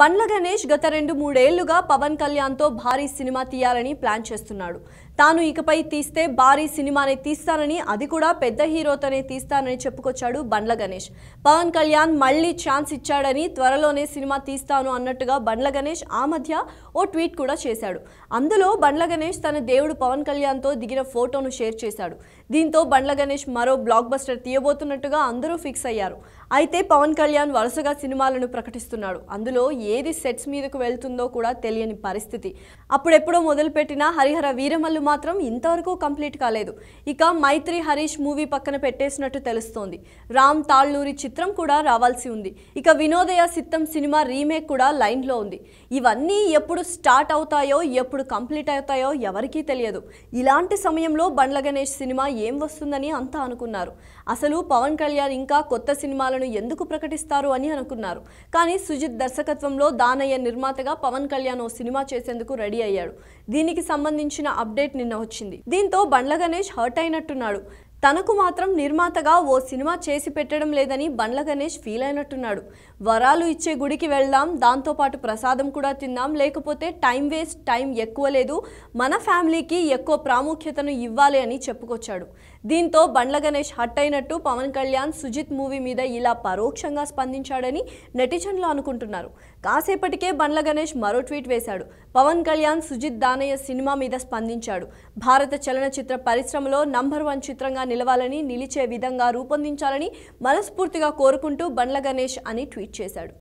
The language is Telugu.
బండ్ల గణేష్ గత రెండు మూడేళ్లుగా పవన్ కళ్యాణ్తో భారీ సినిమా తీయాలని ప్లాన్ చేస్తున్నాడు తాను ఇకపై తీస్తే భారీ సినిమానే తీస్తానని అది కూడా పెద్ద హీరోతోనే తీస్తానని చెప్పుకొచ్చాడు బండ్ల గణేష్ పవన్ కళ్యాణ్ మళ్ళీ ఛాన్స్ ఇచ్చాడని త్వరలోనే సినిమా తీస్తాను అన్నట్టుగా బండ్ల గణేష్ ఆ మధ్య ఓ ట్వీట్ కూడా చేశాడు అందులో బండ్ల గణేష్ తన దేవుడు పవన్ కళ్యాణ్తో దిగిన ఫోటోను షేర్ చేశాడు దీంతో బండ్ల గణేష్ మరో బ్లాక్ బస్టర్ తీయబోతున్నట్టుగా అందరూ ఫిక్స్ అయ్యారు అయితే పవన్ కళ్యాణ్ వరుసగా సినిమాలను ప్రకటిస్తున్నాడు అందులో ఏది సెట్స్ మీదకు వెళ్తుందో కూడా తెలియని పరిస్థితి అప్పుడెప్పుడో మొదలుపెట్టిన హరిహర వీరమల్లు మాత్రం ఇంతవరకు కంప్లీట్ కాలేదు ఇక మైత్రి హరీష్ మూవీ పక్కన పెట్టేసినట్టు తెలుస్తోంది రామ్ తాళ్ళూరి చిత్రం కూడా రావాల్సి ఉంది ఇక వినోదయ సిత్తం సినిమా రీమేక్ కూడా లైన్లో ఉంది ఇవన్నీ ఎప్పుడు స్టార్ట్ అవుతాయో ఎప్పుడు కంప్లీట్ అవుతాయో ఎవరికీ తెలియదు ఇలాంటి సమయంలో బండ్ల గణేష్ సినిమా ఏం వస్తుందని అంతా అనుకున్నారు అసలు పవన్ కళ్యాణ్ ఇంకా కొత్త సినిమాలను ఎందుకు ప్రకటిస్తారు అని అనుకున్నారు కానీ సుజిత్ దర్శకత్వంలో దానయ్య నిర్మాతగా పవన్ కళ్యాణ్ ఓ సినిమా చేసేందుకు రెడీ అయ్యాడు దీనికి సంబంధించిన అప్డేట్ అప్డేట్ నిన్న వచ్చింది దీంతో బండ్ల గణేష్ హర్ట్ అయినట్టున్నాడు తనకు మాత్రం నిర్మాతగా ఓ సినిమా చేసి పెట్టడం లేదని బండ్ల గణేష్ ఫీల్ అయినట్టున్నాడు వరాలు ఇచ్చే గుడికి వెళ్దాం దాంతోపాటు ప్రసాదం కూడా తిందాం లేకపోతే టైం వేస్ట్ టైం ఎక్కువ లేదు మన ఫ్యామిలీకి ఎక్కువ ప్రాముఖ్యతను ఇవ్వాలి అని చెప్పుకొచ్చాడు దీంతో బండ్ల గణేష్ హట్ అయినట్టు పవన్ కళ్యాణ్ సుజిత్ మూవీ మీద ఇలా పరోక్షంగా స్పందించాడని నెటిజన్లు అనుకుంటున్నారు కాసేపటికే బండ్ల గణేష్ మరో ట్వీట్ వేశాడు పవన్ కళ్యాణ్ సుజిత్ దానయ్య సినిమా మీద స్పందించాడు భారత చలనచిత్ర పరిశ్రమలో నంబర్ వన్ చిత్రంగా నిలవాలని నిలిచే విధంగా రూపొందించాలని మనస్ఫూర్తిగా కోరుకుంటూ బండ్ల గణేష్ అని ట్వీట్ చేశాడు